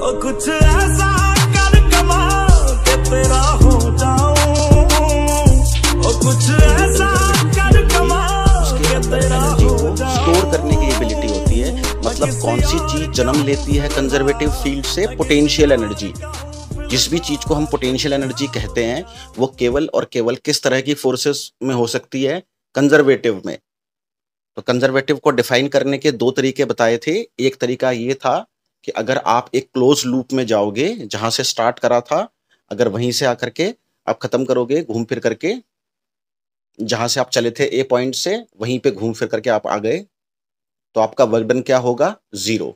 कुछ ऐसा कर कमा के तेरा हो कुछ ऐसा कर कमा के तेरा करने की एबिलिटी होती है मतलब कौन सी चीज जन्म लेती है कंजर्वेटिव फील्ड से पोटेंशियल एनर्जी जिस भी चीज को हम पोटेंशियल एनर्जी कहते हैं वो केवल और केवल किस तरह की फोर्सेस में हो सकती है कंजर्वेटिव में तो कंजर्वेटिव को डिफाइन करने के दो तरीके बताए थे एक तरीका ये था कि अगर आप एक क्लोज लूप में जाओगे जहां से स्टार्ट करा था अगर वहीं से आकर के आप खत्म करोगे घूम फिर करके जहां से आप चले थे ए पॉइंट से वहीं पे घूम फिर करके आप आ गए तो आपका वर्क डन क्या होगा जीरो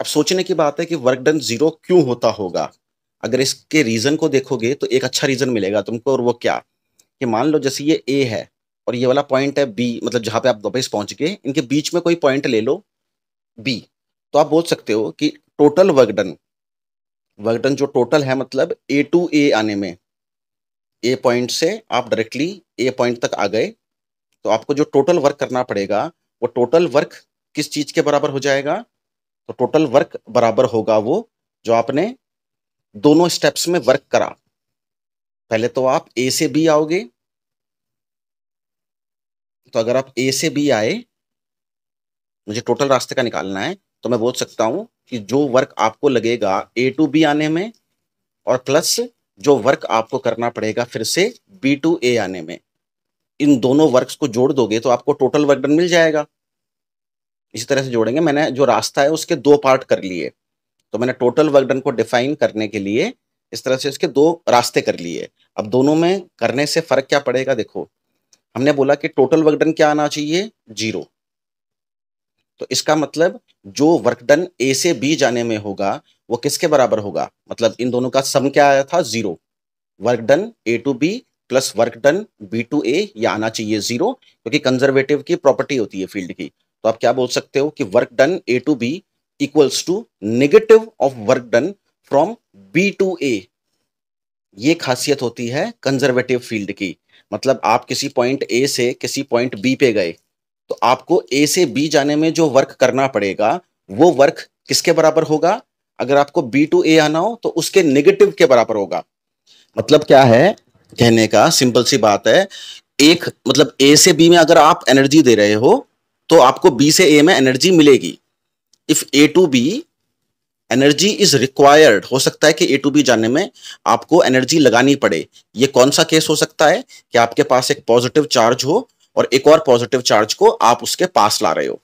अब सोचने की बात है कि वर्क डन जीरो क्यों होता होगा अगर इसके रीजन को देखोगे तो एक अच्छा रीजन मिलेगा तुमको और वो क्या कि मान लो जैसे ये ए है और ये वाला पॉइंट है बी मतलब जहां पे आप वापस पहुंच गए इनके बीच में कोई पॉइंट ले लो बी तो आप बोल सकते हो कि टोटल वर्कडन वर्कडन जो टोटल है मतलब ए टू ए आने में ए पॉइंट से आप डायरेक्टली ए पॉइंट तक आ गए तो आपको जो टोटल वर्क करना पड़ेगा वो टोटल वर्क किस चीज के बराबर हो जाएगा तो टोटल वर्क बराबर होगा वो जो आपने दोनों स्टेप्स में वर्क करा पहले तो आप ए से बी आओगे तो अगर आप ए से बी आए मुझे टोटल रास्ते का निकालना है तो मैं बोल सकता हूं कि जो वर्क आपको लगेगा ए टू बी आने में और प्लस जो वर्क आपको करना पड़ेगा फिर से बी टू ए आने में इन दोनों वर्क्स को जोड़ दोगे तो आपको टोटल वर्क डन मिल जाएगा इसी तरह से जोड़ेंगे मैंने जो रास्ता है उसके दो पार्ट कर लिए तो मैंने टोटल वर्क डन को डिफाइन करने के लिए इस तरह से उसके दो रास्ते कर लिए अब दोनों में करने से फर्क क्या पड़ेगा देखो हमने बोला कि टोटल वर्क डन क्या आना चाहिए जीरो तो इसका मतलब जो वर्क डन ए से बी जाने में होगा वो किसके बराबर होगा मतलब इन दोनों का सम क्या आया था zero work done A to B plus work done B to A या आना चाहिए जीरो क्योंकि कंजर्वेटिव की प्रॉपर्टी होती है फील्ड की तो आप क्या बोल सकते हो कि work done A to B equals to negative of work done from B to A ये खासियत होती है कंजर्वेटिव फील्ड की मतलब आप किसी पॉइंट ए से किसी पॉइंट बी पे गए तो आपको ए से बी जाने में जो वर्क करना पड़ेगा वो वर्क किसके बराबर होगा अगर आपको बी टू ए आना हो तो उसके नेगेटिव के बराबर होगा मतलब क्या है कहने का सिंपल सी बात है एक मतलब ए से बी में अगर आप एनर्जी दे रहे हो तो आपको बी से ए में एनर्जी मिलेगी if A to B energy is required हो सकता है कि ए टू बी जाने में आपको एनर्जी लगानी पड़े ये कौन सा केस हो सकता है कि आपके पास एक पॉजिटिव चार्ज हो और एक और पॉजिटिव चार्ज को आप उसके पास ला रहे हो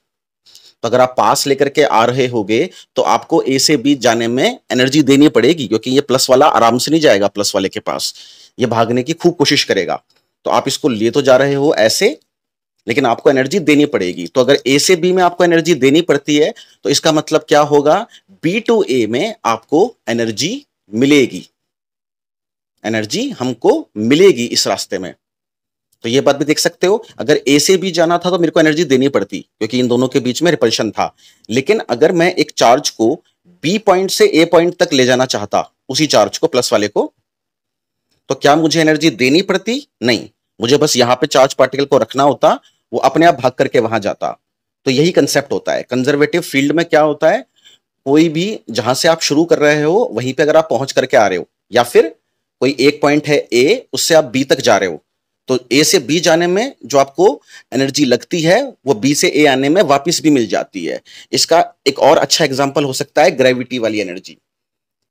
तो अगर आप पास लेकर के आ रहे होगे तो आपको ए से बी जाने में एनर्जी देनी पड़ेगी क्योंकि ये प्लस वाला आराम से नहीं जाएगा प्लस वाले के पास ये भागने की खूब कोशिश करेगा तो आप इसको लिए तो जा रहे हो ऐसे लेकिन आपको एनर्जी देनी पड़ेगी तो अगर ए से बी में आपको एनर्जी देनी पड़ती है तो इसका मतलब क्या होगा बी टू ए में आपको एनर्जी मिलेगी एनर्जी हमको मिलेगी इस रास्ते में तो ये बात भी देख सकते हो अगर ए से बी जाना था तो मेरे को एनर्जी देनी पड़ती क्योंकि इन दोनों के बीच में रिपल्शन था लेकिन अगर मैं एक चार्ज को बी पॉइंट से ए पॉइंट तक ले जाना चाहता उसी चार्ज को प्लस वाले को तो क्या मुझे एनर्जी देनी पड़ती नहीं मुझे बस यहां पे चार्ज पार्टिकल को रखना होता वो अपने आप भाग करके वहां जाता तो यही कंसेप्ट होता है कंजर्वेटिव फील्ड में क्या होता है कोई भी जहां से आप शुरू कर रहे हो वहीं पे अगर आप पहुंच करके आ रहे हो या फिर कोई एक पॉइंट है ए उससे आप बी तक जा रहे हो तो ए से बी जाने में जो आपको एनर्जी लगती है वो बी से ए आने में वापस भी मिल जाती है इसका एक और अच्छा एग्जाम्पल हो सकता है ग्रेविटी वाली एनर्जी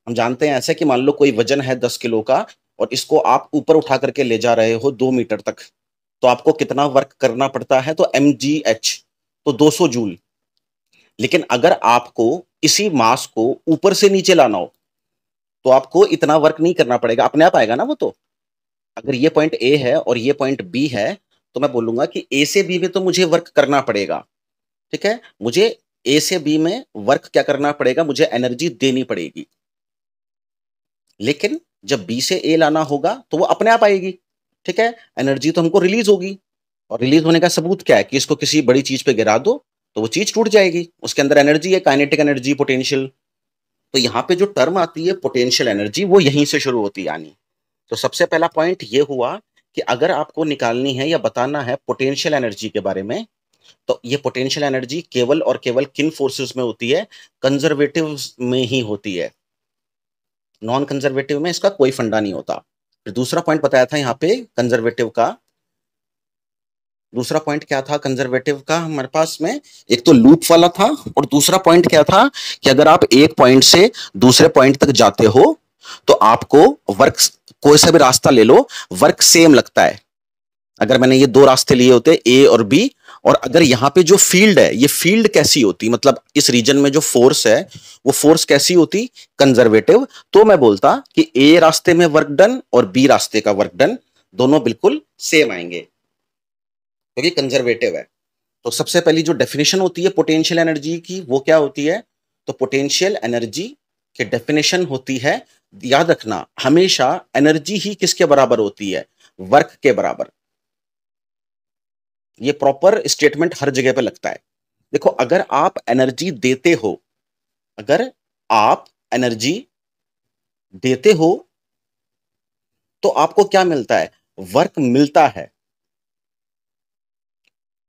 हम जानते हैं ऐसे कि मान लो कोई वजन है दस किलो का और इसको आप ऊपर उठा करके ले जा रहे हो दो मीटर तक तो आपको कितना वर्क करना पड़ता है तो एम जी एच तो सौ जूल लेकिन अगर आपको इसी मास को ऊपर से नीचे लाना हो तो आपको इतना वर्क नहीं करना पड़ेगा अपने आप आएगा ना वो तो अगर ये पॉइंट ए है और ये पॉइंट बी है तो मैं बोलूंगा कि ए से बी में तो मुझे वर्क करना पड़ेगा ठीक है मुझे ए से बी में वर्क क्या करना पड़ेगा मुझे एनर्जी देनी पड़ेगी लेकिन जब बी से ए लाना होगा तो वो अपने आप आएगी ठीक है एनर्जी तो हमको रिलीज होगी और रिलीज होने का सबूत क्या है कि इसको किसी बड़ी चीज पे गिरा दो तो वो चीज टूट जाएगी उसके अंदर एनर्जी है काइनेटिक एनर्जी पोटेंशियल तो यहां पे जो टर्म आती है पोटेंशियल एनर्जी वो यहीं से शुरू होती है यानी तो सबसे पहला पॉइंट ये हुआ कि अगर आपको निकालनी है या बताना है पोटेंशियल एनर्जी के बारे में तो ये पोटेंशियल एनर्जी केवल और केवल किन फोर्सेस में होती है कंजर्वेटिव में ही होती है नॉन कंजर्वेटिव में इसका कोई फंडा नहीं होता फिर दूसरा पॉइंट बताया था यहाँ पे कंजर्वेटिव का दूसरा पॉइंट क्या था कंजर्वेटिव का हमारे पास में एक तो लूप वाला था और दूसरा पॉइंट क्या था कि अगर आप एक पॉइंट से दूसरे पॉइंट तक जाते हो तो आपको वर्क कोई सा भी रास्ता ले लो वर्क सेम लगता है अगर मैंने ये दो रास्ते लिए होते ए और बी और अगर यहाँ पे जो फील्ड है ये फील्ड कैसी होती मतलब इस रीजन में जो फोर्स है वो फोर्स कैसी होती कंजर्वेटिव तो मैं बोलता कि ए रास्ते में वर्क डन और बी रास्ते का वर्क डन दोनों बिल्कुल सेम आएंगे क्योंकि तो कंजर्वेटिव है तो सबसे पहली जो डेफिनेशन होती है पोटेंशियल एनर्जी की वो क्या होती है तो पोटेंशियल एनर्जी की डेफिनेशन होती है याद रखना हमेशा एनर्जी ही किसके बराबर होती है वर्क के बराबर ये प्रॉपर स्टेटमेंट हर जगह पे लगता है देखो अगर आप एनर्जी देते हो अगर आप एनर्जी देते हो तो आपको क्या मिलता है वर्क मिलता है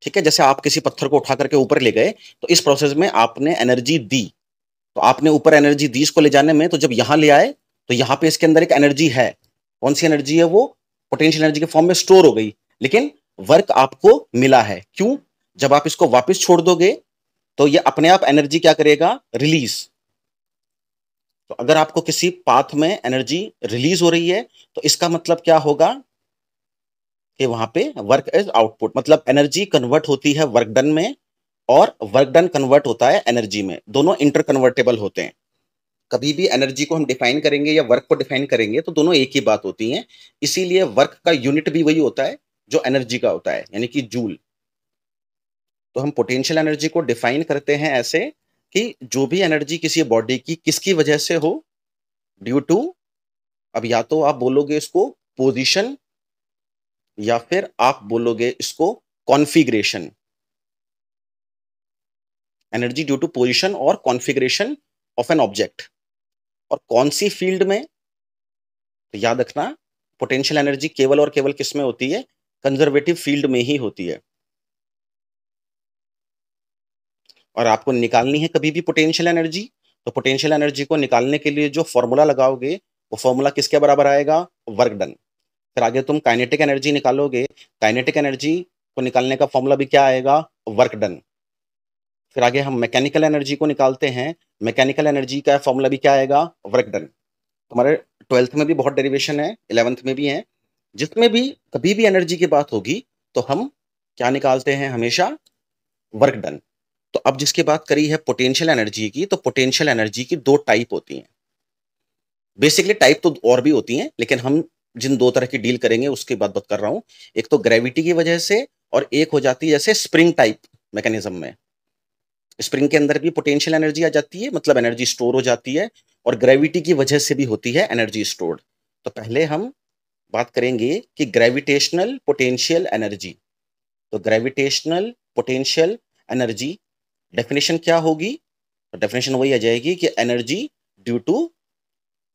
ठीक है जैसे आप किसी पत्थर को उठा करके ऊपर ले गए तो इस प्रोसेस में आपने एनर्जी दी तो आपने ऊपर एनर्जी दी इसको ले जाने में तो जब यहां ले आए तो यहाँ पे इसके अंदर एक एनर्जी है कौन सी एनर्जी है वो पोटेंशियल एनर्जी के फॉर्म में स्टोर हो गई लेकिन वर्क आपको मिला है क्यों जब आप इसको वापस छोड़ दोगे तो ये अपने आप एनर्जी क्या करेगा रिलीज तो अगर आपको किसी पाथ में एनर्जी रिलीज हो रही है तो इसका मतलब क्या होगा कि वहां पे वर्क इज आउटपुट मतलब एनर्जी कन्वर्ट होती है वर्क डन में और वर्क डन कन्वर्ट होता है एनर्जी में दोनों इंटर कन्वर्टेबल होते हैं कभी भी एनर्जी को हम डिफाइन करेंगे या वर्क को डिफाइन करेंगे तो दोनों एक ही बात होती हैं इसीलिए वर्क का यूनिट भी वही होता है जो एनर्जी का होता है यानी कि जूल तो हम पोटेंशियल एनर्जी को डिफाइन करते हैं ऐसे कि जो भी एनर्जी किसी बॉडी की किसकी वजह से हो ड्यू टू अब या तो आप बोलोगे इसको पोजीशन या फिर आप बोलोगे इसको configuration energy due to position और कॉन्फिग्रेशन ऑफ एन ऑब्जेक्ट और कौन सी फील्ड में तो याद रखना पोटेंशियल एनर्जी केवल और केवल किस में होती है कंजर्वेटिव फील्ड में ही होती है और आपको निकालनी है कभी भी पोटेंशियल एनर्जी तो पोटेंशियल एनर्जी को निकालने के लिए जो फॉर्मूला लगाओगे वो फॉर्मूला किसके बराबर आएगा वर्क डन फिर आगे तुम काइनेटिक एनर्जी निकालोगे काइनेटिक एनर्जी को निकालने का फॉर्मूला भी क्या आएगा वर्क डन फिर आगे हम मैकेनिकल एनर्जी को निकालते हैं मैकेनिकल एनर्जी का फॉर्मूला भी क्या आएगा वर्क डन तुम्हारे ट्वेल्थ में भी बहुत डेरिवेशन है इलेवंथ में भी है जिसमें भी कभी भी एनर्जी की बात होगी तो हम क्या निकालते हैं हमेशा वर्क डन तो अब जिसकी बात करी है पोटेंशियल एनर्जी की तो पोटेंशियल एनर्जी की दो टाइप होती हैं बेसिकली टाइप तो और भी होती हैं लेकिन हम जिन दो तरह की डील करेंगे उसकी बात बात कर रहा हूं एक तो ग्रेविटी की वजह से और एक हो जाती है जैसे स्प्रिंग टाइप मैकेनिज्म में स्प्रिंग के अंदर भी पोटेंशियल एनर्जी आ जाती है मतलब एनर्जी स्टोर हो जाती है और ग्रेविटी की वजह से भी होती है एनर्जी स्टोर्ड तो पहले हम बात करेंगे कि ग्रेविटेशनल पोटेंशियल एनर्जी तो ग्रेविटेशनल पोटेंशियल एनर्जी डेफिनेशन क्या होगी तो डेफिनेशन वही आ जाएगी कि energy due to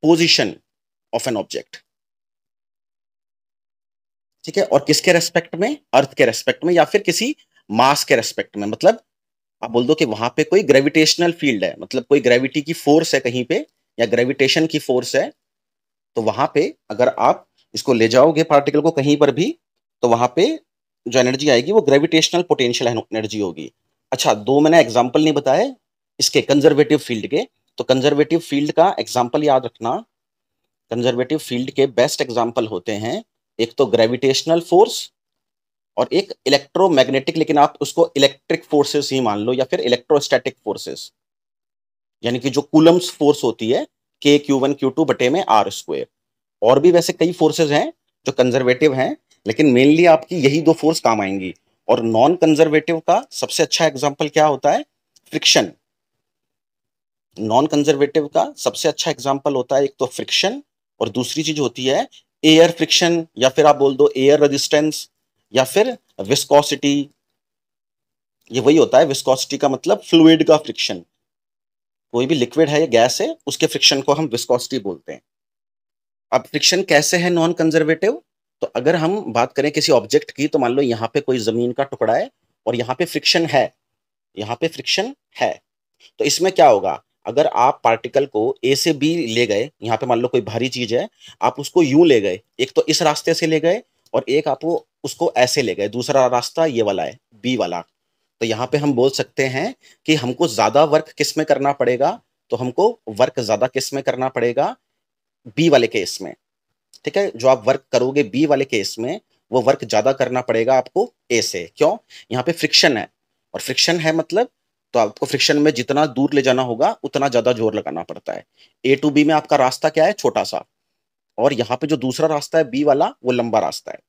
position of an object ठीक है और किसके रेस्पेक्ट में अर्थ के रेस्पेक्ट में या फिर किसी मास के रेस्पेक्ट में मतलब आप बोल दो कि वहां पे कोई ग्रेविटेशनल फील्ड है मतलब कोई ग्रेविटी की फोर्स है कहीं पे या ग्रेविटेशन की फोर्स है तो वहां पे अगर आप इसको ले जाओगे पार्टिकल को कहीं पर भी तो वहां पे जो एनर्जी आएगी वो ग्रेविटेशनल पोटेंशियल एनर्जी होगी अच्छा दो मैंने एग्जाम्पल नहीं बताए इसके कंजर्वेटिव फील्ड के तो कंजर्वेटिव फील्ड का एग्जाम्पल याद रखना कंजर्वेटिव फील्ड के बेस्ट एग्जाम्पल होते हैं एक तो ग्रेविटेशनल फोर्स और एक इलेक्ट्रोमैग्नेटिक लेकिन आप उसको इलेक्ट्रिक फोर्सेस ही मान लो या फिर इलेक्ट्रोस्टैटिक फोर्सेस यानी कि जो कूलम्स फोर्स होती है के क्यू वन क्यू टू बटे में आर स्क्वेयर और भी वैसे कई फोर्सेज हैं जो कंजर्वेटिव हैं लेकिन मेनली आपकी यही दो फोर्स काम आएंगी और नॉन कंजर्वेटिव का सबसे अच्छा एग्जाम्पल क्या होता है फ्रिक्शन नॉन कंजर्वेटिव का सबसे अच्छा एग्जाम्पल होता है एक तो फ्रिक्शन और दूसरी चीज होती है एयर फ्रिक्शन या फिर आप बोल दो एयर रेजिस्टेंस या फिर विस्कोसिटी ये वही होता है विस्कोसिटी का मतलब फ्लूड का फ्रिक्शन कोई भी लिक्विड है या गैस है उसके फ्रिक्शन को हम विस्कोसिटी बोलते हैं अब फ्रिक्शन कैसे है नॉन कंजर्वेटिव तो अगर हम बात करें किसी ऑब्जेक्ट की तो मान लो यहाँ पे कोई जमीन का टुकड़ा है और यहाँ पे फ्रिक्शन है यहाँ पे फ्रिक्शन है तो इसमें क्या होगा अगर आप पार्टिकल को ए से बी ले गए यहाँ पे मान लो कोई भारी चीज है आप उसको यू ले गए एक तो इस रास्ते से ले गए और एक आप वो उसको ऐसे ले गए दूसरा रास्ता ये वाला है बी वाला तो यहाँ पे हम बोल सकते हैं कि हमको ज़्यादा वर्क किस में करना पड़ेगा तो हमको वर्क ज़्यादा किस में करना पड़ेगा बी वाले केस में ठीक है जो आप वर्क करोगे बी वाले केस में वो वर्क ज़्यादा करना पड़ेगा आपको ए से क्यों यहाँ पे फ्रिक्शन है और फ्रिक्शन है मतलब तो आपको फ्रिक्शन में जितना दूर ले जाना होगा उतना ज़्यादा जोर लगाना पड़ता है ए टू बी में आपका रास्ता क्या है छोटा सा और यहाँ पे जो दूसरा रास्ता है बी वाला वो लंबा रास्ता है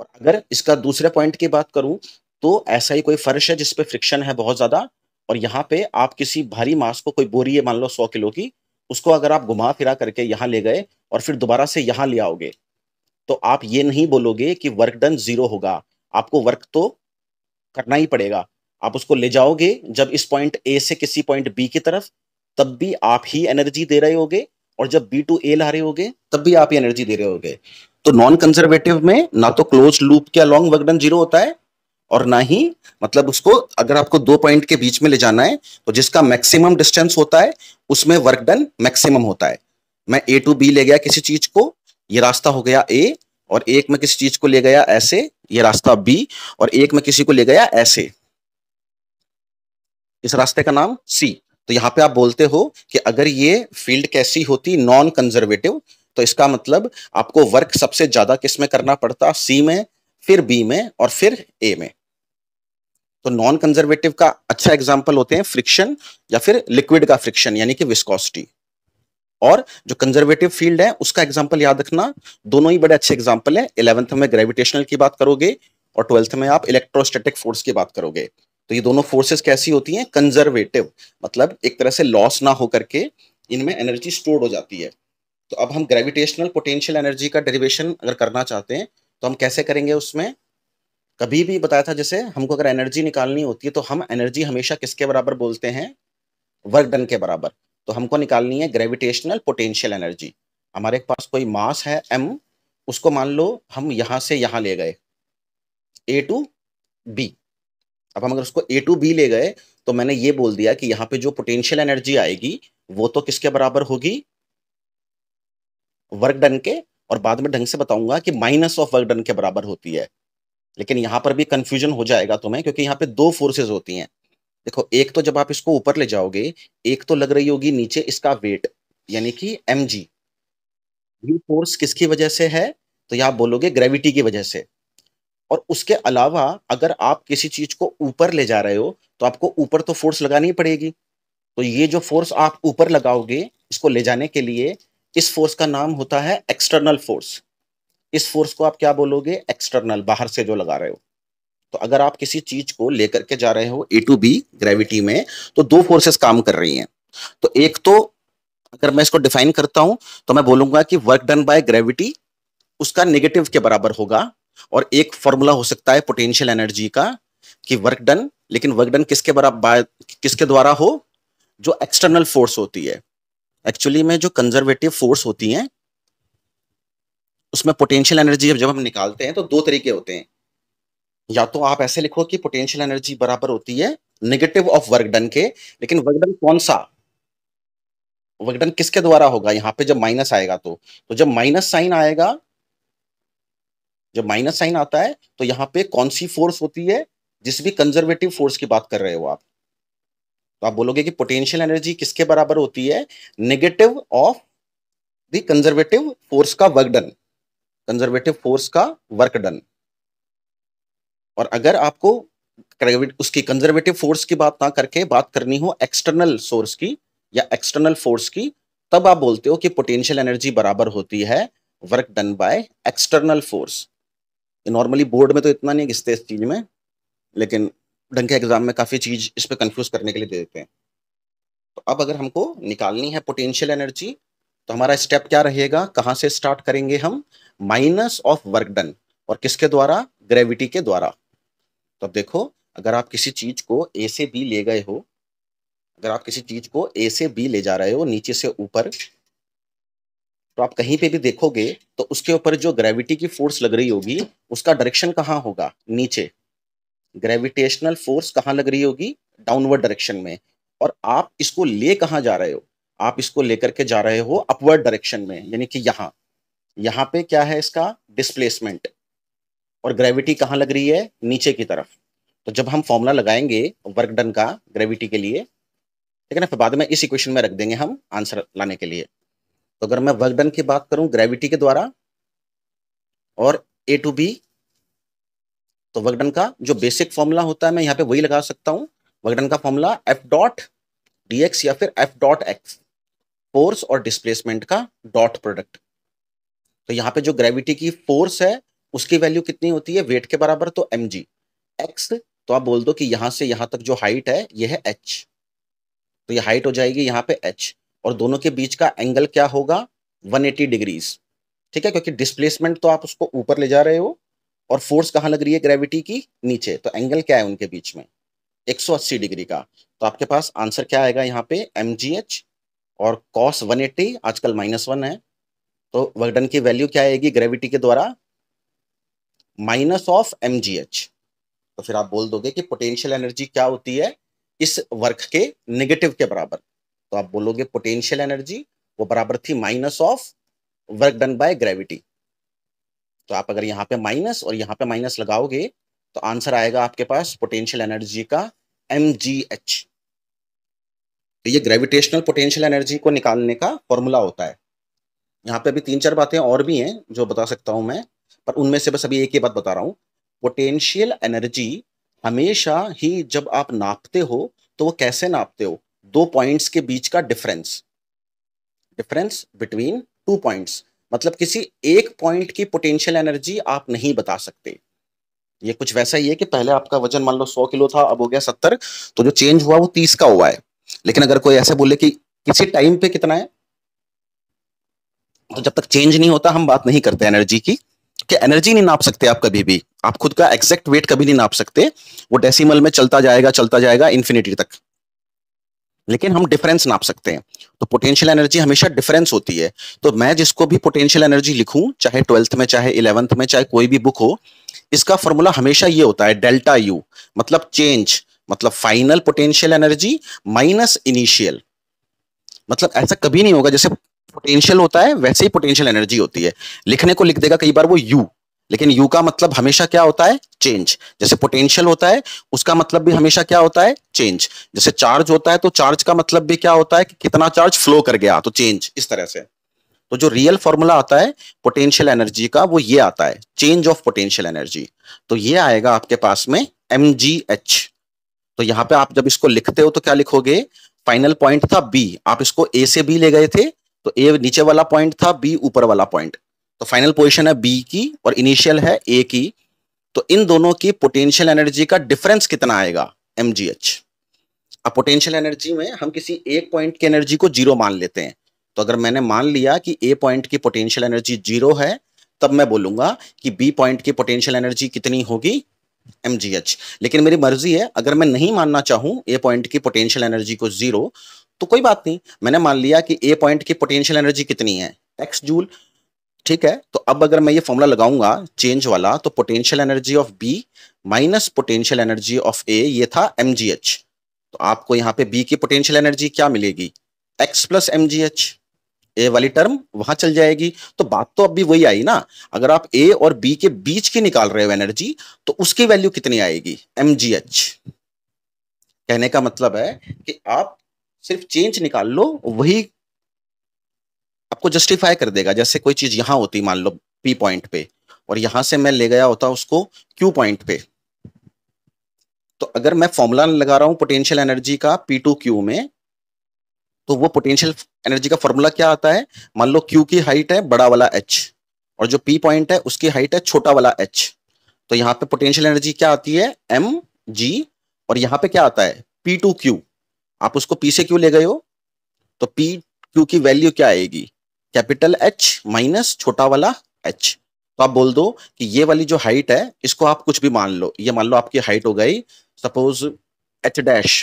और अगर इसका दूसरे पॉइंट की बात करूं तो ऐसा ही कोई फर्श है जिसपे फ्रिक्शन है बहुत ज्यादा और यहाँ पे आप किसी भारी मास को कोई बोरी है मान लो सौ किलो की उसको अगर आप घुमा फिरा करके यहाँ ले गए और फिर दोबारा से यहाँ ले आओगे तो आप ये नहीं बोलोगे कि वर्क डन जीरो होगा आपको वर्क तो करना ही पड़ेगा आप उसको ले जाओगे जब इस पॉइंट ए से किसी पॉइंट बी की तरफ तब भी आप ही एनर्जी दे रहे होगे और जब बी टू ए ला रहे होगे तब भी आप ही एनर्जी दे रहे होगे तो नॉन कंजर्वेटिव में ना तो क्लोज लूप के अलॉन्ग वर्कडन जीरो होता है और ना ही मतलब उसको अगर आपको दो पॉइंट के बीच में ले जाना है तो जिसका मैक्सिमम डिस्टेंस होता है उसमें वर्क डन मैक्सिमम होता है मैं ए टू बी ले गया किसी चीज को ये रास्ता हो गया ए और एक में किसी चीज को ले गया ऐसे ये रास्ता बी और एक में किसी को ले गया ऐसे इस रास्ते का नाम सी तो यहां पे आप बोलते हो कि अगर ये फील्ड कैसी होती नॉन कंजर्वेटिव तो इसका मतलब आपको वर्क सबसे ज्यादा किस में करना पड़ता सी में फिर बी में और फिर ए में तो नॉन कंजर्वेटिव का अच्छा एग्जाम्पल होते हैं फ्रिक्शन या फिर लिक्विड का फ्रिक्शन यानी कि विस्कोसिटी और जो कंजर्वेटिव फील्ड है उसका एग्जाम्पल याद रखना दोनों ही बड़े अच्छे एग्जाम्पल है इलेवंथ में ग्रेविटेशनल की बात करोगे और ट्वेल्थ में आप इलेक्ट्रोस्टेटिक फोर्स की बात करोगे तो ये दोनों फोर्सेस कैसी होती हैं कंजर्वेटिव मतलब एक तरह से लॉस ना होकर के इनमें एनर्जी स्टोर्ड हो जाती है तो अब हम ग्रेविटेशनल पोटेंशियल एनर्जी का डेरिवेशन अगर करना चाहते हैं तो हम कैसे करेंगे उसमें कभी भी बताया था जैसे हमको अगर एनर्जी निकालनी होती है तो हम एनर्जी हमेशा किसके बराबर बोलते हैं वर्क डन के बराबर तो हमको निकालनी है ग्रेविटेशनल पोटेंशियल एनर्जी हमारे पास कोई मास है एम उसको मान लो हम यहाँ से यहाँ ले गए ए टू बी अब हम अगर उसको ए टू बी ले गए तो मैंने ये बोल दिया कि यहाँ पे जो पोटेंशियल एनर्जी आएगी वो तो किसके बराबर होगी वर्क डन के और बाद में ढंग से बताऊंगा कि माइनस ऑफ वर्क डन के बराबर होती है लेकिन यहाँ पर भी कंफ्यूजन हो जाएगा तुम्हें क्योंकि यहाँ पे दो फोर्सेज होती हैं देखो एक तो जब आप इसको ऊपर ले जाओगे एक तो लग रही होगी नीचे इसका वेट यानी कि एम जी ये फोर्स किसकी वजह से है तो यहाँ बोलोगे ग्रेविटी की वजह से और उसके अलावा अगर आप किसी चीज को ऊपर ले जा रहे हो तो आपको ऊपर तो फोर्स लगानी पड़ेगी तो ये जो फोर्स आप ऊपर लगाओगे इसको ले जाने के लिए इस फोर्स का नाम होता है एक्सटर्नल फोर्स इस फोर्स को आप क्या बोलोगे एक्सटर्नल बाहर से जो लगा रहे हो तो अगर आप किसी चीज को लेकर के जा रहे हो ए टू बी ग्रेविटी में तो दो फोर्सेस काम कर रही हैं तो एक तो अगर मैं इसको डिफाइन करता हूं तो मैं बोलूंगा कि वर्क डन बाय ग्रेविटी उसका नेगेटिव के बराबर होगा और एक फॉर्मूला हो सकता है पोटेंशियल एनर्जी का कि वर्क डन लेकिन वर्क डन किसके बराबर किसके द्वारा हो जो एक्सटर्नल फोर्स होती है एक्चुअली में जो कंजर्वेटिव फोर्स होती है उसमें पोटेंशियल एनर्जी जब हम निकालते हैं तो दो तरीके होते हैं या तो आप ऐसे लिखो कि पोटेंशियल एनर्जी बराबर होती है नेगेटिव ऑफ वर्क डन के लेकिन वर्क डन कौन सा वर्क डन किसके द्वारा होगा यहाँ पे जब माइनस आएगा तो तो जब माइनस साइन आएगा जब माइनस साइन आता है तो यहां पे कौन सी फोर्स होती है जिस भी कंजर्वेटिव फोर्स की बात कर रहे हो आप तो आप बोलोगे कि पोटेंशियल एनर्जी किसके बराबर होती है negative of the conservative force का वर्क डन कंजर्वेटिव फोर्स का वर्क डन और अगर आपको उसकी कंजर्वेटिव फोर्स की बात ना करके बात करनी हो एक्सटर्नल सोर्स की या एक्सटर्नल फोर्स की तब आप बोलते हो कि पोटेंशियल एनर्जी बराबर होती है work done by external force normally board में तो इतना नहीं घिसते इस चीज में लेकिन ढंग के एग्जाम में काफ़ी चीज़ इस पर कंफ्यूज करने के लिए दे देते हैं तो अब अगर हमको निकालनी है पोटेंशियल एनर्जी तो हमारा स्टेप क्या रहेगा कहाँ से स्टार्ट करेंगे हम माइनस ऑफ वर्क डन और किसके द्वारा ग्रेविटी के द्वारा तो अब देखो अगर आप किसी चीज़ को ए से बी ले गए हो अगर आप किसी चीज़ को ए से बी ले जा रहे हो नीचे से ऊपर तो आप कहीं पे भी देखोगे तो उसके ऊपर जो ग्रेविटी की फोर्स लग रही होगी उसका डायरेक्शन कहाँ होगा नीचे ग्रेविटेशनल फोर्स कहाँ लग रही होगी डाउनवर्ड डायरेक्शन में और आप इसको ले कहाँ जा रहे हो आप इसको लेकर के जा रहे हो अपवर्ड डायरेक्शन में यानी कि यहाँ यहाँ पे क्या है इसका डिस्प्लेसमेंट और ग्रेविटी कहाँ लग रही है नीचे की तरफ तो जब हम फॉर्मूला लगाएंगे वर्क डन का ग्रेविटी के लिए ठीक है ना फिर बाद में इस इक्वेशन में रख देंगे हम आंसर लाने के लिए तो अगर मैं वर्क डन की बात करूं ग्रेविटी के द्वारा और ए टू बी तो वर्कडन का जो बेसिक फॉर्मूला होता है मैं यहाँ पे वही लगा सकता हूँ वर्कडन का formula F dot D X या फिर एफ डॉट एक्स फोर्स और डिस्प्लेसमेंट का डॉट प्रोडक्ट तो यहाँ पे जो ग्रेविटी की फोर्स है उसकी वैल्यू कितनी होती है वेट के बराबर तो एम जी एक्स तो आप बोल दो कि यहां से यहां तक जो हाइट है यह है एच तो यह हाइट हो जाएगी यहाँ पे एच और दोनों के बीच का एंगल क्या होगा 180 डिग्रीज ठीक है क्योंकि डिस्प्लेसमेंट तो आप उसको ऊपर ले जा रहे हो और फोर्स कहाँ लग रही है ग्रेविटी की नीचे तो एंगल क्या है उनके बीच में 180 डिग्री का तो आपके पास आंसर क्या आएगा यहाँ पे एम और कॉस 180 आजकल माइनस वन है तो वर्डन की वैल्यू क्या आएगी ग्रेविटी के द्वारा माइनस ऑफ एम तो फिर आप बोल दोगे कि पोटेंशियल एनर्जी क्या होती है इस वर्क के नेगेटिव के बराबर तो आप बोलोगे पोटेंशियल एनर्जी वो बराबर थी minus of work done by gravity तो आप अगर यहाँ पे माइनस और यहाँ पे माइनस लगाओगे तो आंसर आएगा आपके पास पोटेंशियल एनर्जी का एम जी एच तो ये ग्रेविटेशनल पोटेंशियल एनर्जी को निकालने का फॉर्मूला होता है यहाँ पे अभी तीन चार बातें और भी हैं जो बता सकता हूं मैं पर उनमें से बस अभी एक ही बात बता रहा हूं पोटेंशियल एनर्जी हमेशा ही जब आप नापते हो तो वो कैसे नापते हो दो पॉइंट्स के बीच का difference difference between two points मतलब किसी एक पॉइंट की पोटेंशियल एनर्जी आप नहीं बता सकते ये कुछ वैसा ही है कि पहले आपका वजन मान लो सौ किलो था अब हो गया सत्तर तो जो चेंज हुआ वो तीस का हुआ है लेकिन अगर कोई ऐसे बोले कि किसी टाइम पे कितना है तो जब तक चेंज नहीं होता हम बात नहीं करते एनर्जी की कि एनर्जी नहीं नाप सकते आप कभी भी आप खुद का एग्जैक्ट वेट कभी नहीं नाप सकते वो डेसिमल में चलता जाएगा चलता जाएगा इन्फिनिटी तक लेकिन हम डिफरेंस नाप सकते हैं तो पोटेंशियल एनर्जी हमेशा डिफरेंस होती है तो मैं जिसको भी पोटेंशियल एनर्जी लिखूं चाहे ट्वेल्थ में चाहे इलेवंथ में चाहे कोई भी बुक हो इसका फॉर्मूला हमेशा ये होता है डेल्टा यू मतलब चेंज मतलब final potential energy minus initial मतलब ऐसा कभी नहीं होगा जैसे पोटेंशियल होता है वैसे ही पोटेंशियल एनर्जी होती है लिखने को लिख देगा कई बार वो यू लेकिन यू का मतलब हमेशा क्या होता है चेंज जैसे पोटेंशियल होता है उसका मतलब भी हमेशा क्या होता है चेंज जैसे चार्ज होता है तो चार्ज का मतलब भी क्या होता है कि कितना चार्ज फ्लो कर गया तो चेंज इस तरह से तो जो रियल फॉर्मूला आता है पोटेंशियल एनर्जी का वो ये आता है चेंज ऑफ पोटेंशियल एनर्जी तो ये आएगा आपके पास में एम तो यहां पे आप जब इसको लिखते हो तो क्या लिखोगे फाइनल पॉइंट था बी आप इसको ए से बी ले गए थे तो ए नीचे वाला पॉइंट था बी ऊपर वाला पॉइंट तो फाइनल पोजिशन है बी की और इनिशियल है ए की तो इन दोनों की पोटेंशियल एनर्जी का डिफरेंस कितना आएगा एम अब पोटेंशियल एनर्जी में हम किसी एक पॉइंट की एनर्जी को जीरो मान लेते हैं तो अगर मैंने मान लिया कि ए पॉइंट की पोटेंशियल एनर्जी जीरो है तब मैं बोलूंगा कि बी पॉइंट की पोटेंशियल एनर्जी कितनी होगी एम लेकिन मेरी मर्जी है अगर मैं नहीं मानना चाहूं ए पॉइंट की पोटेंशियल एनर्जी को जीरो तो कोई बात नहीं मैंने मान लिया कि ए पॉइंट की पोटेंशियल एनर्जी कितनी है एक्स जूल ठीक है तो अब अगर मैं ये फॉर्मूला लगाऊंगा चेंज वाला तो potential energy of B minus potential energy of A ये था एम तो आपको यहाँ पे बी की पोटेंशियल एनर्जी क्या मिलेगी एक्स प्लस एम ए वाली टर्म वहां चल जाएगी तो बात तो अब भी वही आई ना अगर आप ए और बी के बीच की निकाल रहे हो एनर्जी तो उसकी वैल्यू कितनी आएगी एम कहने का मतलब है कि आप सिर्फ चेंज निकाल लो वही आपको जस्टिफाई कर देगा जैसे कोई चीज यहां होती मान लो पी पॉइंट पे और यहां से मैं ले गया होता उसको क्यू पॉइंट पे तो अगर मैं फॉर्मूला लगा रहा हूं पोटेंशियल एनर्जी का पी टू क्यू में तो वो पोटेंशियल एनर्जी का फॉर्मूला क्या आता है मान लो क्यू की हाइट है बड़ा वाला एच और जो पी पॉइंट है उसकी हाइट है छोटा वाला एच तो यहां पे पोटेंशियल एनर्जी क्या आती है एम जी और यहां पे क्या आता है पी टू क्यू आप उसको पी से क्यू ले गए हो तो पी क्यू की वैल्यू क्या आएगी कैपिटल एच माइनस छोटा वाला एच तो आप बोल दो कि ये वाली जो हाइट है इसको आप कुछ भी मान लो ये मान लो आपकी हाइट हो गई suppose H dash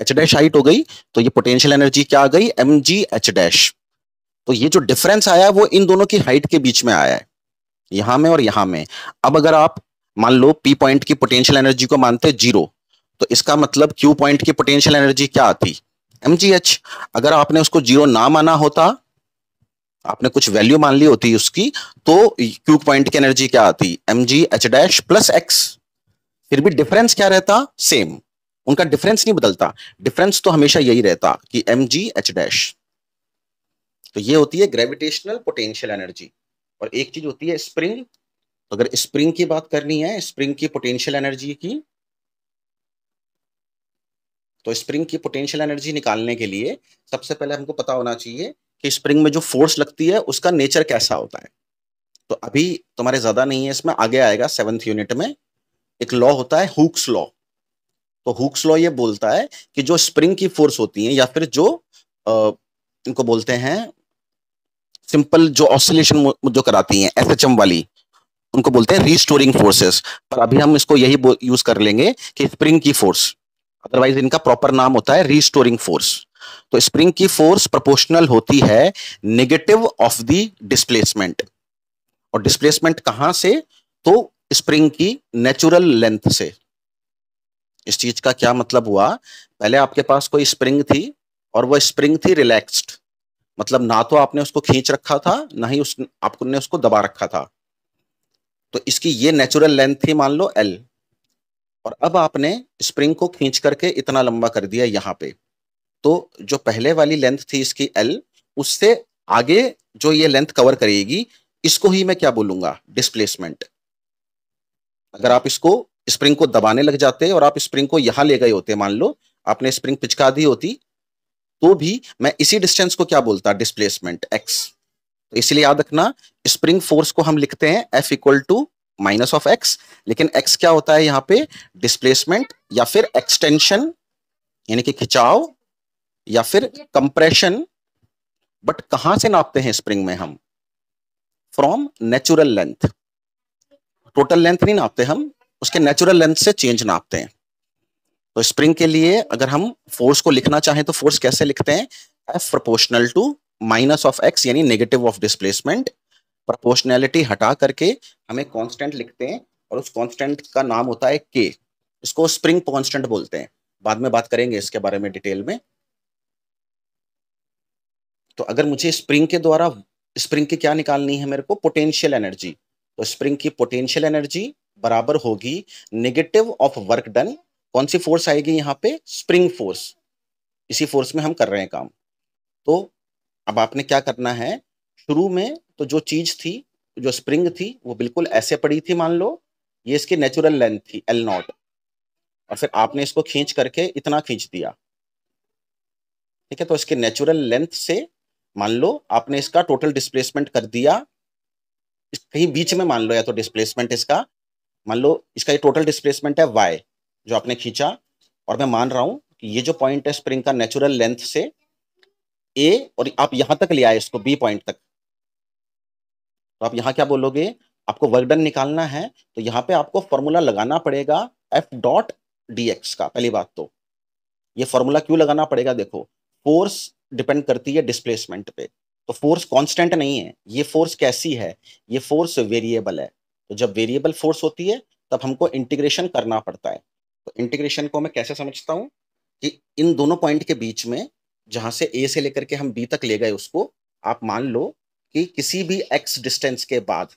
H dash height हो गई तो ये पोटेंशियल एनर्जी क्या आ गई एम जी एच डैश तो ये जो डिफरेंस आया है वो इन दोनों की हाइट के बीच में आया है यहां में और यहां में अब अगर आप मान लो पी पॉइंट की पोटेंशियल एनर्जी को मानते जीरो तो इसका मतलब क्यू पॉइंट की पोटेंशियल एनर्जी क्या आती एम अगर आपने उसको जीरो ना माना होता आपने कुछ वैल्यू मान ली होती उसकी तो क्यूब पॉइंट की एनर्जी क्या आती M G H dash plus X फिर भी डिफरेंस क्या रहता सेम उनका डिफरेंस नहीं बदलता डिफरेंस तो हमेशा यही रहता कि एम जी एच डैश तो ये होती है ग्रेविटेशनल पोटेंशियल एनर्जी और एक चीज होती है स्प्रिंग तो अगर स्प्रिंग की बात करनी है स्प्रिंग की पोटेंशियल एनर्जी की तो स्प्रिंग की पोटेंशियल एनर्जी निकालने के लिए सबसे पहले हमको पता होना चाहिए कि स्प्रिंग में जो फोर्स लगती है उसका नेचर कैसा होता है तो अभी तुम्हारे ज्यादा नहीं है इसमें आगे आएगा सेवंथ यूनिट में एक लॉ होता है हुक्स लॉ तो हुक्स लॉ ये बोलता है कि जो स्प्रिंग की फोर्स होती है या फिर जो आ, इनको बोलते हैं सिंपल जो ऑसिलेशन जो कराती है एस वाली उनको बोलते हैं रिस्टोरिंग फोर्सेस पर अभी हम इसको यही यूज कर लेंगे कि स्प्रिंग की फोर्स अदरवाइज इनका प्रॉपर नाम होता है रीस्टोरिंग फोर्स तो स्प्रिंग की फोर्स प्रोपोर्शनल होती है नेगेटिव ऑफ द डिस्प्लेसमेंट और डिस्प्लेसमेंट कहां से तो स्प्रिंग की नेचुरल लेंथ से इस चीज का क्या मतलब हुआ पहले आपके पास कोई स्प्रिंग थी और वह स्प्रिंग थी रिलैक्स्ड मतलब ना तो आपने उसको खींच रखा था ना ही उस आपने उसको दबा रखा था तो इसकी ये नेचुरल लेंथ थी मान लो एल और अब आपने स्प्रिंग को खींच करके इतना लंबा कर दिया यहाँ पे तो जो पहले वाली लेंथ थी इसकी एल उससे आगे जो ये लेंथ कवर करेगी इसको ही मैं क्या बोलूंगा डिस्प्लेसमेंट अगर आप इसको स्प्रिंग को दबाने लग जाते और आप स्प्रिंग को यहां ले गए होते मान लो आपने स्प्रिंग पिचका दी होती तो भी मैं इसी डिस्टेंस को क्या बोलता डिस्प्लेसमेंट एक्स तो इसलिए याद रखना स्प्रिंग फोर्स को हम लिखते हैं F equal to minus of X लेकिन एक्स क्या होता है यहां पे डिस्प्लेसमेंट या फिर एक्सटेंशन यानी कि खिंचाव या फिर कंप्रेशन बट कहां से नापते हैं स्प्रिंग में हम from natural length total length नहीं नापते हम उसके नेचुरल लेंथ से चेंज नापते हैं तो स्प्रिंग के लिए अगर हम फोर्स को लिखना चाहें तो फोर्स कैसे लिखते हैं F proportional to minus of X यानी नेगेटिव ऑफ डिस्प्लेसमेंट प्रपोर्शनैलिटी हटा करके हमें एक कॉन्स्टेंट लिखते हैं और उस कॉन्स्टेंट का नाम होता है के इसको स्प्रिंग कॉन्स्टेंट बोलते हैं बाद में बात करेंगे इसके बारे में डिटेल में तो अगर मुझे स्प्रिंग के द्वारा स्प्रिंग की क्या निकालनी है मेरे को पोटेंशियल एनर्जी तो स्प्रिंग की पोटेंशियल एनर्जी बराबर होगी नेगेटिव ऑफ वर्क डन कौन सी फोर्स आएगी यहाँ पे स्प्रिंग फोर्स इसी फोर्स में हम कर रहे हैं काम तो अब आपने क्या करना है शुरू में तो जो चीज थी जो स्प्रिंग थी वो बिल्कुल ऐसे पड़ी थी मान लो ये इसकी नेचुरल लेंथ थी एल नॉट और फिर आपने इसको खींच करके इतना खींच दिया ठीक है तो इसके नेचुरल लेंथ से मान लो आपने इसका टोटल डिस्प्लेसमेंट कर दिया कहीं बीच में मान लो या तो डिस्प्लेसमेंट इसका मान लो इसका ये टोटल डिस्प्लेसमेंट है वाई जो आपने खींचा और मैं मान रहा हूं कि ये जो पॉइंट है स्प्रिंग का नेचुरल लेंथ से ए और आप यहां तक ले आए इसको बी पॉइंट तक तो आप यहाँ क्या बोलोगे आपको वर्क डन निकालना है तो यहाँ पे आपको फॉर्मूला लगाना पड़ेगा एफ डॉट डी का पहली बात तो ये फॉर्मूला क्यों लगाना पड़ेगा देखो फोर्स डिपेंड करती है डिस्प्लेसमेंट पे तो फोर्स कांस्टेंट नहीं है ये फोर्स कैसी है ये फोर्स वेरिएबल है तो जब वेरिएबल फोर्स होती है तब हमको इंटीग्रेशन करना पड़ता है तो इंटीग्रेशन को मैं कैसे समझता हूँ कि इन दोनों पॉइंट के बीच में जहाँ से ए से लेकर के हम बी तक ले गए उसको आप मान लो कि किसी भी एक्स डिस्टेंस के बाद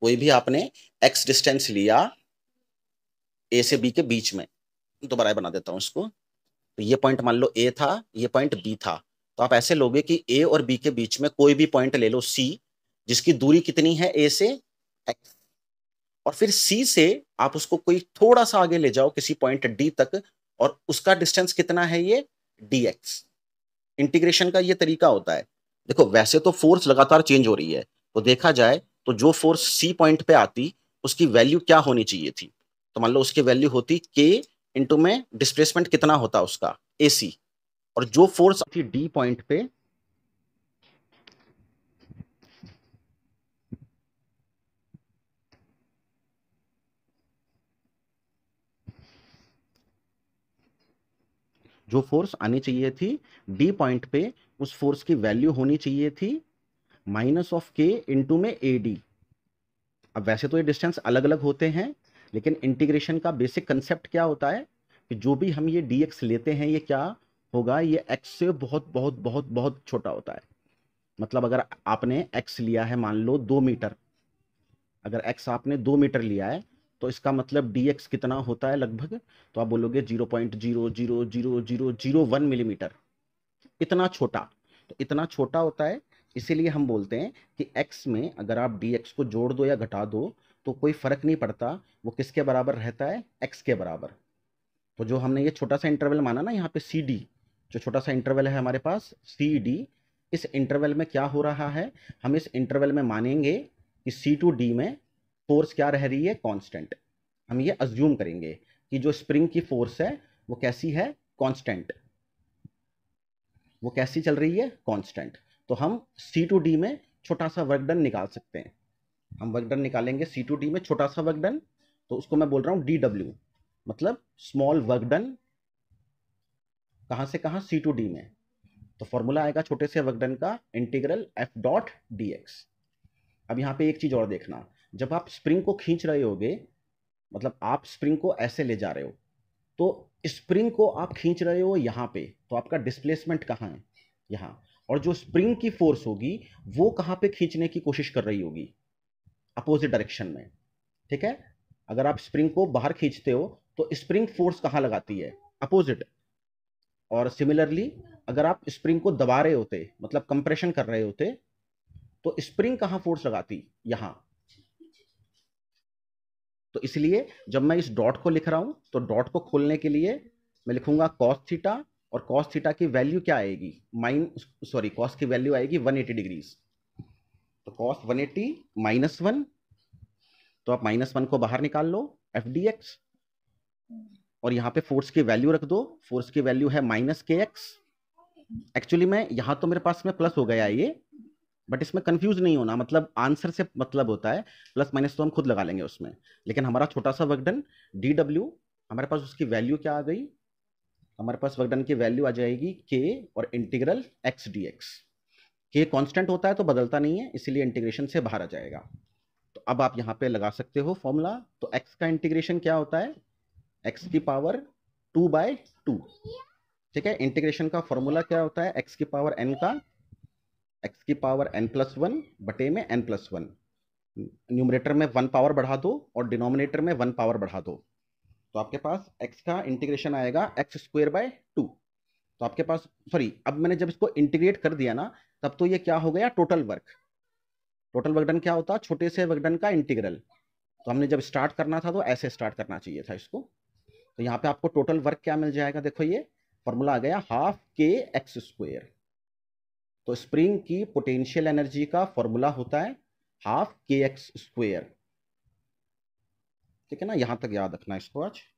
कोई भी आपने एक्स डिस्टेंस लिया ए से बी के बीच में दोबारा बना देता हूं इसको तो ये पॉइंट मान लो ए था ये पॉइंट बी था तो आप ऐसे लोगे कि ए और बी के बीच में कोई भी पॉइंट ले लो सी जिसकी दूरी कितनी है ए से एक्स और फिर सी से आप उसको कोई थोड़ा सा आगे ले जाओ किसी पॉइंट डी तक और उसका डिस्टेंस कितना है ये डी एक्स इंटीग्रेशन का ये तरीका होता है देखो वैसे तो फोर्स लगातार चेंज हो रही है तो देखा जाए तो जो फोर्स सी पॉइंट पे आती उसकी वैल्यू क्या होनी चाहिए थी तो मान लो उसकी वैल्यू होती के इंटू में डिस्प्लेसमेंट कितना होता उसका ए और जो फोर्स थी डी पॉइंट पे जो फोर्स आनी चाहिए थी डी पॉइंट पे उस फोर्स की वैल्यू होनी चाहिए थी माइनस ऑफ के इंटू में ए डी अब वैसे तो ये डिस्टेंस अलग अलग होते हैं लेकिन इंटीग्रेशन का बेसिक कंसेप्ट क्या होता है कि जो भी हम ये डी एक्स लेते हैं ये क्या होगा ये एक्स से बहुत बहुत बहुत बहुत छोटा होता है मतलब अगर आपने एक्स लिया है मान लो दो मीटर अगर एक्स आपने दो मीटर लिया है तो इसका मतलब डी एक्स कितना होता है लगभग तो आप बोलोगे zero point zero zero zero zero zero one millimetre इतना छोटा तो इतना छोटा होता है इसीलिए हम बोलते हैं कि एक्स में अगर आप डी एक्स को जोड़ दो या घटा दो तो कोई फर्क नहीं पड़ता वो किसके बराबर रहता है एक्स के बराबर तो जो हमने ये छोटा सा इंटरवल माना ना यहाँ पे सी डी जो छोटा सा इंटरवल है हमारे पास सी डी इस इंटरवल में क्या हो रहा है हम इस इंटरवल में मानेंगे कि सी टू डी में फोर्स क्या रह रही है कांस्टेंट हम ये अज्यूम करेंगे कि जो स्प्रिंग की फोर्स है वो कैसी है कांस्टेंट वो कैसी चल रही है कांस्टेंट तो हम सी टू डी में छोटा सा वर्क डन निकाल सकते हैं हम वर्क डन निकालेंगे सी टू डी में छोटा सा वर्क डन तो उसको मैं बोल रहा हूँ डी डब्ल्यू मतलब स्मॉल वर्क डन कहाँ से कहाँ सी टू डी में तो फॉर्मूला आएगा छोटे से वर्कडन का integral F dot D X अब यहाँ पे एक चीज़ और देखना जब आप स्प्रिंग को खींच रहे होगे मतलब आप स्प्रिंग को ऐसे ले जा रहे हो तो स्प्रिंग को आप खींच रहे हो यहाँ पे तो आपका डिस्प्लेसमेंट कहाँ है यहाँ और जो स्प्रिंग की फोर्स होगी वो कहाँ पे खींचने की कोशिश कर रही होगी अपोजिट डायरेक्शन में ठीक है अगर आप स्प्रिंग को बाहर खींचते हो तो स्प्रिंग फोर्स कहाँ लगाती है अपोजिट और सिमिलरली अगर आप स्प्रिंग को दबा रहे होते मतलब कंप्रेशन कर रहे होते तो स्प्रिंग कहाँ फोर्स लगाती यहाँ तो इसलिए जब मैं इस डॉट को लिख रहा हूँ तो डॉट को खोलने के लिए मैं लिखूंगा कॉस थीटा और कॉस थीटा की वैल्यू क्या आएगी माइन सॉरी कॉस की वैल्यू आएगी 180 डिग्रीज तो कॉस 180 एटी माइनस वन तो आप माइनस वन को बाहर निकाल लो एफ डी एक्स और यहाँ पे फोर्स की वैल्यू रख दो फोर्स की वैल्यू है माइनस के एक्स एक्चुअली मैं यहाँ तो मेरे पास में प्लस हो गया ये बट इसमें कंफ्यूज नहीं होना मतलब आंसर से मतलब होता है प्लस माइनस तो हम खुद लगा लेंगे उसमें लेकिन हमारा छोटा सा वर्कडन डी डब्ल्यू हमारे पास उसकी वैल्यू क्या आ गई हमारे पास वर्कडन की वैल्यू आ जाएगी के और इंटीग्रल एक्स डी एक्स के कॉन्स्टेंट होता है तो बदलता नहीं है इसीलिए इंटीग्रेशन से बाहर आ जाएगा तो अब आप यहाँ पे लगा सकते हो फॉर्मूला तो एक्स का इंटीग्रेशन क्या होता है एक्स की पावर टू बाय टू ठीक है इंटीग्रेशन का फॉर्मूला क्या होता है एक्स की पावर एन का एक्स की पावर एन प्लस वन बटे में एन प्लस वन न्यूमरेटर में वन पावर बढ़ा दो और डिनोमिनेटर में वन पावर बढ़ा दो तो आपके पास एक्स का इंटीग्रेशन आएगा एक्स स्क्वेयर बाय टू तो आपके पास सॉरी अब मैंने जब इसको इंटीग्रेट कर दिया ना तब तो ये क्या हो गया टोटल वर्क टोटल वर्कडन क्या होता छोटे से वर्कडन का इंटीग्रल तो हमने जब स्टार्ट करना था तो ऐसे स्टार्ट करना चाहिए था इसको तो यहाँ पे आपको टोटल वर्क क्या मिल जाएगा देखो ये फॉर्मूला आ गया हाफ के एक्स स्क्वेयर तो स्प्रिंग की पोटेंशियल एनर्जी का फॉर्मूला होता है हाफ के एक्स स्क्वेयर ठीक है ना यहां तक याद रखना इसको आज